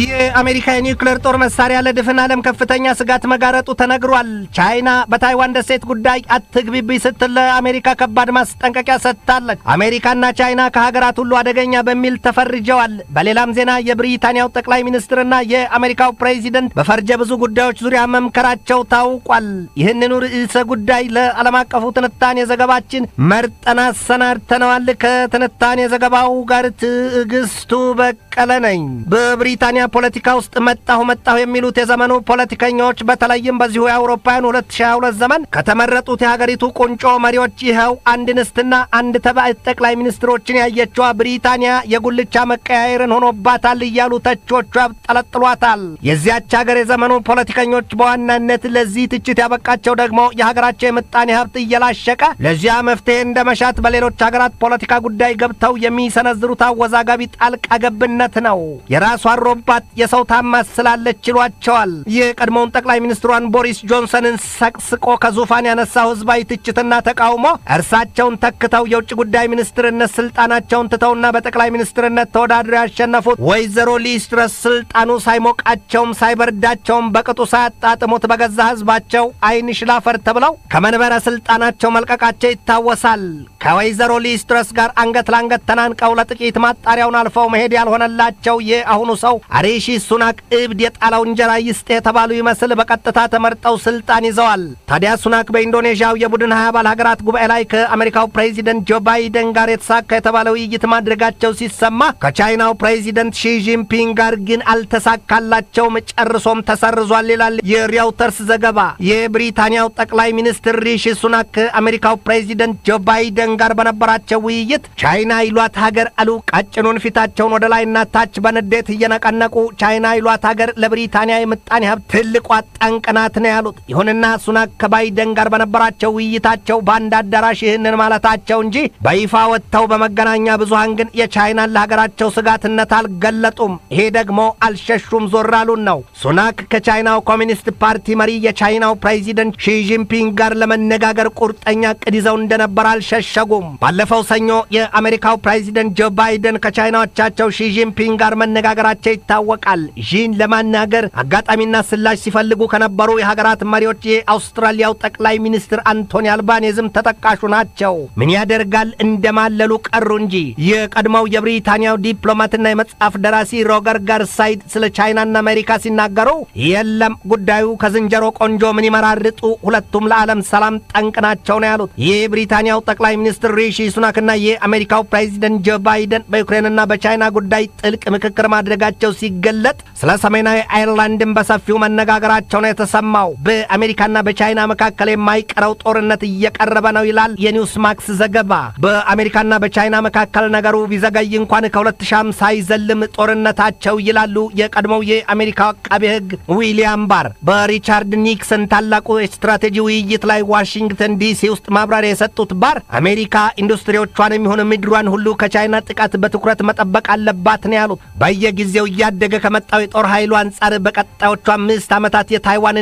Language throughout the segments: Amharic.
የአሜሪካ የኒውክሌር ጦር መሳሪያ ለድፍን ዓለም ከፍተኛ ስጋት መጋረጡ ተነግሯል። ቻይና በታይዋን ደሴት ጉዳይ አትግቢቢ ስትል ለአሜሪካ ከባድ ማስጠንቀቂያ ሰጥታለች። አሜሪካና ቻይና ከሀገራት ሁሉ አደገኛ በሚል ተፈርጀዋል። በሌላም ዜና የብሪታንያው ጠቅላይ ሚኒስትርና የአሜሪካው ፕሬዚደንት በፈርጀ ብዙ ጉዳዮች ዙሪያ መምከራቸው ታውቋል። ይህንኑ ርዕሰ ጉዳይ ለዓለም አቀፉ ትንታኔ ዘገባችን መርጠን አሰናድተነዋል። ከትንታኔ ዘገባው ጋር ትዕግስቱ በቅ በቀለ ነኝ። በብሪታንያ ፖለቲካ ውስጥ መጣሁ መጣሁ የሚሉት የዘመኑ ፖለቲከኞች በተለይም በዚሁ የአውሮፓውያን 2022 ዘመን ከተመረጡት የሀገሪቱ ቁንጮ መሪዎች ይኸው አንድ ንስትና አንድ ተባዕት ጠቅላይ ሚኒስትሮችን ያየችዋ ብሪታንያ የጉልቻ መቀያየርን ሆኖባታል እያሉ ተቾቹ ጠለጥሏታል። የዚያች ሀገር የዘመኑ ፖለቲከኞች በዋናነት ለዚህ ትችት ያበቃቸው ደግሞ የሀገራቸው የምጣኔ ሀብት እየላሸቀ ለዚያ መፍትሄ እንደ መሻት በሌሎች ሀገራት ፖለቲካ ጉዳይ ገብተው የሚሰነዝሩት አወዛጋቢ ጣልቃ ገብነት ምክንያት ነው። የራሷ አሮባት የሰው ታማት ስላለች ይሏቸዋል። ይህ ቀድሞውን ጠቅላይ ሚኒስትሯን ቦሪስ ጆንሰንን ሰቅስቆ ከዙፋን ያነሳው ህዝባዊ ትችትና ተቃውሞ እርሳቸውን ተክተው የውጭ ጉዳይ ሚኒስትርነት ስልጣናቸውን ትተውና በጠቅላይ ሚኒስትርነት ተወዳድረው ያሸነፉት ወይዘሮ ሊስ ድረስ ስልጣኑ ሳይሞቃቸውም ሳይበርዳቸውም በቅጡ ሳያጣጥሙት በገዛ ህዝባቸው አይን ሽላፈር ተብለው ከመንበረ ስልጣናቸው መልቀቃቸው ይታወሳል። ከወይዘሮ ሊስ ድረስ ጋር አንገት ለአንገት ተናንቀው ለጥቂት ማጣሪያውን አልፈው መሄድ ያልሆነላ ያላቸው የአሁኑ ሰው አሪሺ ሱናክ እብድ የጣለው እንጀራ ይስጥ የተባሉ ይመስል በቀጥታ ተመርጠው ስልጣን ይዘዋል። ታዲያ ሱናክ በኢንዶኔዥያው የቡድን ሀያ አባል ሀገራት ጉባኤ ላይ ከአሜሪካው ፕሬዚደንት ጆ ባይደን ጋር የተሳካ የተባለ ውይይት ማድረጋቸው ሲሰማ ከቻይናው ፕሬዚደንት ሺጂንፒንግ ጋር ግን አልተሳካላቸውም፣ ጨርሶም ተሰርዟል ይላል የሪያውተርስ ዘገባ። የብሪታንያው ጠቅላይ ሚኒስትር ሪሺ ሱናክ ከአሜሪካው ፕሬዚደንት ጆ ባይደን ጋር በነበራቸው ውይይት ቻይና ይሏት ሀገር አሉ ቀጭኑን ፊታቸውን ወደ ላይና ታች በንዴት እየነቀነቁ ቻይና ይሏት አገር ለብሪታንያ የምጣኔ ሀብት ትልቋ ጠንቅ ነው ያሉት። ይሁንና ሱናክ ከባይደን ጋር በነበራቸው ውይይታቸው በአንድ አዳራሽ ይህንን ማለታቸው እንጂ በይፋ ወጥተው በመገናኛ ብዙሃን ግን የቻይናን ለሀገራቸው ስጋትነት አልገለጡም። ይሄ ደግሞ አልሸሹም ዞር አሉን ነው። ሱናክ ከቻይናው ኮሚኒስት ፓርቲ መሪ የቻይናው ፕሬዚደንት ሺጂንፒንግ ጋር ለመነጋገር ቁርጠኛ ቅድ ይዘው እንደነበር አልሸሸጉም። ባለፈው ሰኞ የአሜሪካው ፕሬዚደንት ጆ ባይደን ከቻይናዎቻቸው ሺጂን ጂንፒንግ ጋር መነጋገራቸው ይታወቃል። ዢን ለማናገር አጋጣሚና ስላሽ ሲፈልጉ ከነበሩ የሀገራት መሪዎች የአውስትራሊያው ጠቅላይ ሚኒስትር አንቶኒ አልባኔዝም ተጠቃሹ ናቸው። ምን ያደርጋል እንደማለሉ ቀሩ እንጂ የቀድሞው የብሪታንያው ዲፕሎማትና የመጽሐፍ ደራሲ ሮገር ጋርሳይድ ስለ ቻይናና አሜሪካ ሲናገሩ የለም ጉዳዩ ከዝንጀሮ ቆንጆ ምን ይመራርጡ፣ ሁለቱም ለዓለም ሰላም ጠንቅ ናቸው ነው ያሉት። የብሪታንያው ጠቅላይ ሚኒስትር ሪሺ ሱናክና የአሜሪካው ፕሬዚደንት ጆ ባይደን በዩክሬንና በቻይና ጉዳይ ጥልቅ ምክክር ማድረጋቸው ሲገለጥ ስለ ሰሜናዊ አይርላንድን በሰፊው መነጋገራቸው ነው የተሰማው። በአሜሪካና በቻይና መካከል የማይቀረው ጦርነት እየቀረበ ነው ይላል የኒውስ ማክስ ዘገባ። በአሜሪካና በቻይና መካከል ነገሩ ቢዘገይ እንኳን ከ2050 አይዘልም ጦርነታቸው ይላሉ የቀድሞው የአሜሪካ አቃቤ ሕግ ዊሊያም ባር። በሪቻርድ ኒክሰን ታላቁ የስትራቴጂ ውይይት ላይ ዋሽንግተን ዲሲ ውስጥ ማብራሪያ የሰጡት ባር አሜሪካ ኢንዱስትሪዎቿን የሚሆን ምድሯን ሁሉ ከቻይና ጥቃት በትኩረት መጠበቅ አለባት ነው ያሉ። በየጊዜው እያደገ ከመጣው የጦር ኃይሉ አንጻር በቀጣዮቹ አምስት ዓመታት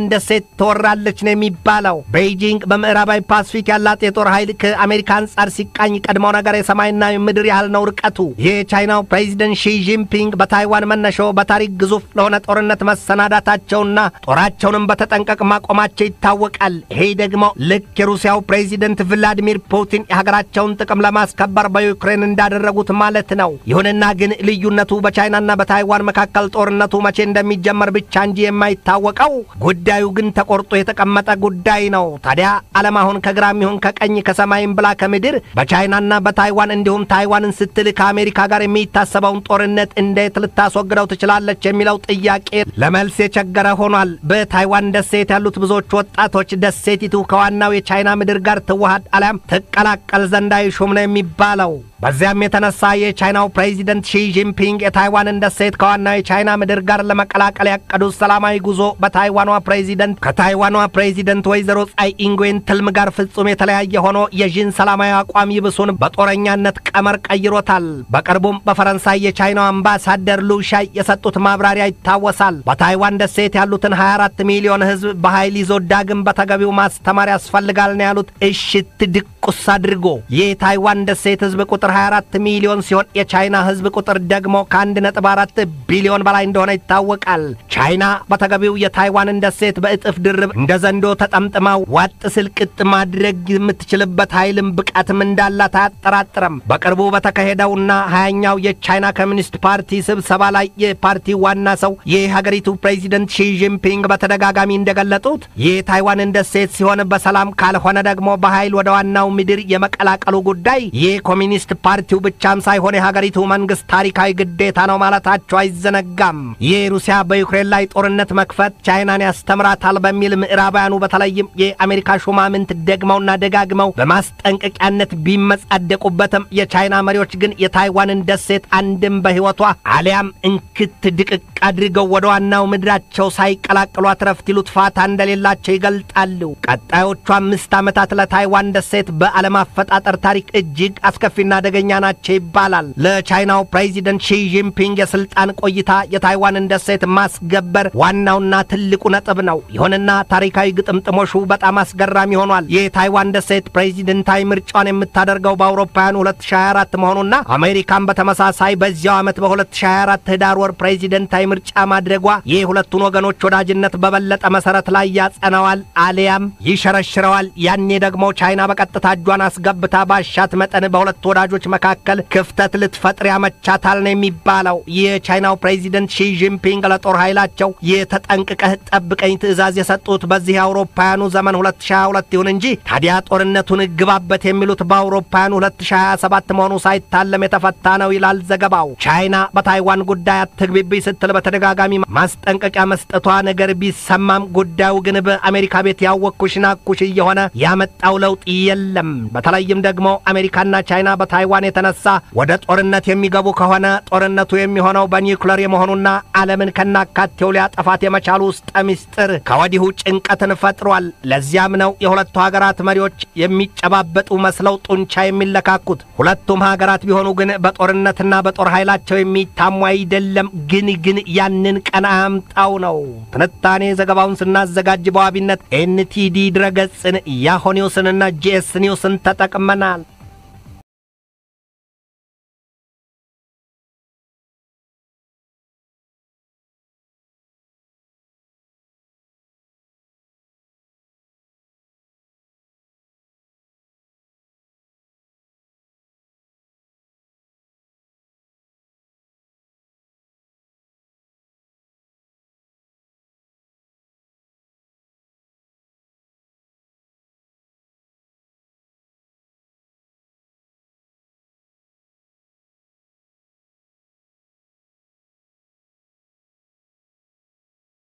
እንደ ሴት ተወራለች ነው የሚባለው። ቤይጂንግ በምዕራባዊ ፓስፊክ ያላት የጦር ኃይል ከአሜሪካ አንጻር ሲቃኝ ቀድሞው ነገር የሰማይና ምድር ያህል ነው ርቀቱ። የቻይናው ፕሬዚደንት ሺጂንፒንግ በታይዋን መነሾ በታሪክ ግዙፍ ለሆነ ጦርነት መሰናዳታቸውና ጦራቸውንም በተጠንቀቅ ማቆማቸው ይታወቃል። ይሄ ደግሞ ልክ የሩሲያው ፕሬዚደንት ቭላዲሚር ፑቲን የሀገራቸውን ጥቅም ለማስከበር በዩክሬን እንዳደረጉት ማለት ነው። ይሁንና ግን ልዩ ጦርነቱ በቻይናና በታይዋን መካከል ጦርነቱ መቼ እንደሚጀመር ብቻ እንጂ የማይታወቀው ጉዳዩ ግን ተቆርጦ የተቀመጠ ጉዳይ ነው። ታዲያ ዓለም አሁን ከግራም ይሁን ከቀኝ ከሰማይም ብላ ከምድር በቻይናና በታይዋን እንዲሁም ታይዋንን ስትል ከአሜሪካ ጋር የሚታሰበውን ጦርነት እንዴት ልታስወግደው ትችላለች የሚለው ጥያቄ ለመልስ የቸገረ ሆኗል። በታይዋን ደሴት ያሉት ብዙዎች ወጣቶች ደሴቲቱ ከዋናው የቻይና ምድር ጋር ትዋሃድ አሊያም ትቀላቀል ዘንዳ ይሹም ነው የሚባለው። በዚያም የተነሳ የቻይናው ፕሬዚደንት ሺጂንፒንግ የታይዋንን ደሴት ከዋና የቻይና ምድር ጋር ለመቀላቀል ያቀዱት ሰላማዊ ጉዞ በታይዋኗ ፕሬዚደንት ከታይዋኗ ፕሬዚደንት ወይዘሮ ጻይ ኢንግዌን ትልም ጋር ፍጹም የተለያየ ሆኖ የዥን ሰላማዊ አቋም ይብሱን በጦረኛነት ቀመር ቀይሮታል። በቅርቡም በፈረንሳይ የቻይናው አምባሳደር ሉሻይ የሰጡት ማብራሪያ ይታወሳል። በታይዋን ደሴት ያሉትን 24 ሚሊዮን ሕዝብ በኃይል ይዞ ዳግም በተገቢው ማስተማር ያስፈልጋል ነው ያሉት። እሽት ድቁስ አድርጎ የታይዋን ደሴት ሕዝብ ቁጥር 24 ሚሊዮን ሲሆን የቻይና ህዝብ ቁጥር ደግሞ ከ1.4 ቢሊዮን በላይ እንደሆነ ይታወቃል። ቻይና በተገቢው የታይዋንን ደሴት በእጥፍ ድርብ እንደ ዘንዶ ተጠምጥማ ዋጥ ስልቅጥ ማድረግ የምትችልበት ኃይልም ብቃትም እንዳላት አያጠራጥረም። በቅርቡ በተካሄደውና ሀያኛው የቻይና ኮሚኒስት ፓርቲ ስብሰባ ላይ የፓርቲ ዋና ሰው የሀገሪቱ ፕሬዚደንት ሺጂንፒንግ በተደጋጋሚ እንደገለጡት ይህ ታይዋንን ደሴት ሲሆን በሰላም ካልሆነ ደግሞ በኃይል ወደ ዋናው ምድር የመቀላቀሉ ጉዳይ የኮሚኒስት ፓርቲው ብቻም ሳይሆን የሀገሪቱ መንግስት ታሪካዊ ግዴታ ነው ማለታቸው አይዘነጋም። ይህ ሩሲያ በዩክሬን ላይ ጦርነት መክፈት ቻይናን ያስተምራታል በሚል ምዕራባውያኑ በተለይም የአሜሪካ ሹማምንት ደግመውና ደጋግመው በማስጠንቀቂያነት ቢመጻደቁበትም የቻይና መሪዎች ግን የታይዋንን ደሴት አንድም በህይወቷ አሊያም እንክት ድቅቅ አድርገው ወደ ዋናው ምድራቸው ሳይቀላቅሏት ረፍት ይሉት ፋታ እንደሌላቸው ይገልጣሉ። ቀጣዮቹ አምስት ዓመታት ለታይዋን ደሴት በዓለም አፈጣጠር ታሪክ እጅግ አስከፊና አደገኛ ናቸው ይባላል። ለቻይናው ፕሬዚደንት ሺጂንፒንግ የስልጣን ቆይታ የታይዋንን ደሴት ማስገበር ዋናውና ትልቁ ነጥብ ነው። ይሁንና ታሪካዊ ግጥምጥሞሹ በጣም አስገራሚ ሆኗል። የታይዋን ደሴት ፕሬዚደንታዊ ምርጫን የምታደርገው በአውሮፓውያን 2024 መሆኑና አሜሪካን በተመሳሳይ በዚያው ዓመት በ2024 ህዳር ወር ፕሬዚደንታዊ ምርጫ ማድረጓ የሁለቱን ወገኖች ወዳጅነት በበለጠ መሰረት ላይ ያጸናዋል አሊያም ይሸረሽረዋል። ያኔ ደግሞ ቻይና በቀጥታ እጇን አስገብታ ባሻት መጠን በሁለቱ ወዳጆ አካሄዶች መካከል ክፍተት ልትፈጥር ያመቻታል ነው የሚባለው። የቻይናው ፕሬዚደንት ሺጂንፒንግ ለጦር ኃይላቸው የተጠንቅቀህ ጠብቀኝ ትእዛዝ የሰጡት በዚህ አውሮፓውያኑ ዘመን 2022 ይሁን እንጂ ታዲያ ጦርነቱን እግባበት የሚሉት በአውሮፓውያኑ 2027 መሆኑ ሳይታለም የተፈታ ነው ይላል ዘገባው። ቻይና በታይዋን ጉዳይ አትግቢብኝ ስትል በተደጋጋሚ ማስጠንቀቂያ መስጠቷ ነገር ቢሰማም ጉዳዩ ግን በአሜሪካ ቤት ያወቅኩሽ ናኩሽ እየሆነ ያመጣው ለውጥ የለም። በተለይም ደግሞ አሜሪካና ቻይና በታይ ታይዋን የተነሳ ወደ ጦርነት የሚገቡ ከሆነ ጦርነቱ የሚሆነው በኒውክለር የመሆኑና ዓለምን ከናካቴው ሊያጠፋት የመቻሉ ውስጠ ምስጢር ከወዲሁ ጭንቀትን ፈጥሯል። ለዚያም ነው የሁለቱ ሀገራት መሪዎች የሚጨባበጡ መስለው ጡንቻ የሚለካኩት። ሁለቱም ሀገራት ቢሆኑ ግን በጦርነትና በጦር ኃይላቸው የሚታሙ አይደለም። ግን ግን ያንን ቀን አያምጣው ነው። ትንታኔ ዘገባውን ስናዘጋጅ በዋቢነት ኤንቲዲ ድረገጽን፣ ያሆኒውስንና ኒውስንና ጂኤስ ኒውስን ተጠቅመናል።